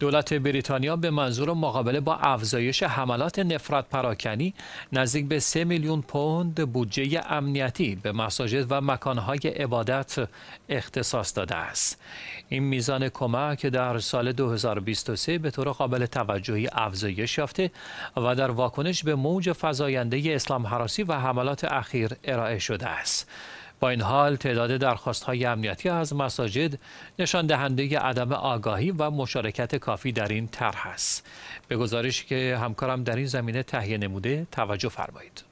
دولت بریتانیا به منظور مقابله با افزایش حملات نفرت پراکنی نزدیک به 3 میلیون پوند بودجه امنیتی به مساجد و مکانهای عبادت اختصاص داده است. این میزان کمک در سال 2023 به طور قابل توجهی افزایش یافته و در واکنش به موج فزاینده اسلام حراسی و حملات اخیر ارائه شده است. با این حال تعداد درخواست های امنیتی از مساجد نشان دهنده عدم آگاهی و مشارکت کافی در این طرح است به گزارشی که همکارم در این زمینه تهیه نموده توجه فرمایید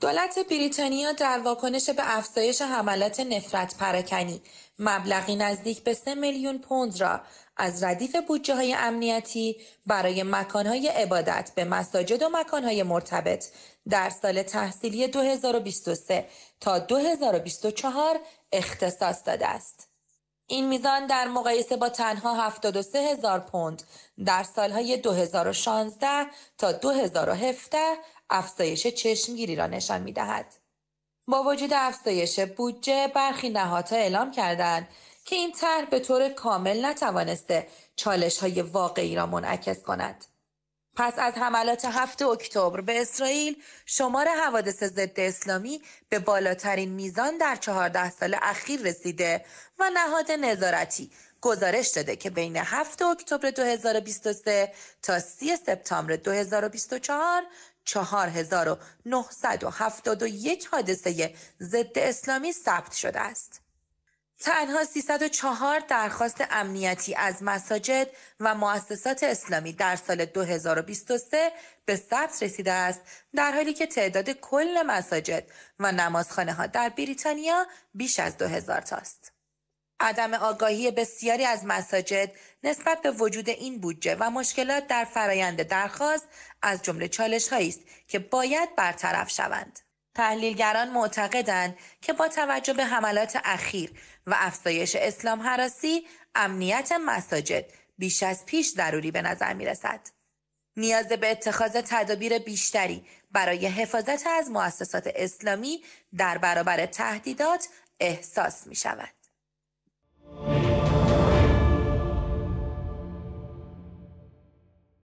دولت بریتانیا در واکنش به افزایش حملات نفرت پرکنی مبلغی نزدیک به 3 میلیون پوند را از ردیف بودجه های امنیتی برای مکانهای عبادت به مساجد و مکانهای مرتبط در سال تحصیلی 2023 تا 2024 اختصاص داده است. این میزان در مقایسه با تنها 73 هزار پوند در سالهای 2016 تا 2017 افزایش چشمگیری را نشان می دهد. با وجود افزایش بودجه برخی نهادها اعلام کردند که این طرح به طور کامل نتوانسته چالش های واقعی را منعکس کند. پس از حملات 7 اکتبر به اسرائیل شمار حوادث ضد اسلامی به بالاترین میزان در 14 سال اخیر رسیده و نهاد نظارتی گزارش داده که بین 7 اکتبر 2023 تا 30 سپتامبر 2024 4971 حادثه ضد اسلامی ثبت شده است. تنها 304 درخواست امنیتی از مساجد و مؤسسات اسلامی در سال 2023 به ثبت رسیده است در حالی که تعداد کل مساجد و نمازخانه ها در بریتانیا بیش از 2000 است عدم آگاهی بسیاری از مساجد نسبت به وجود این بودجه و مشکلات در فرایند درخواست از جمله چالش هایی است که باید برطرف شوند. تحلیلگران معتقدند که با توجه به حملات اخیر و افزایش اسلام حراسی امنیت مساجد بیش از پیش ضروری به نظر می رسد. نیاز به اتخاذ تدابیر بیشتری برای حفاظت از مؤسسات اسلامی در برابر تهدیدات احساس می شود.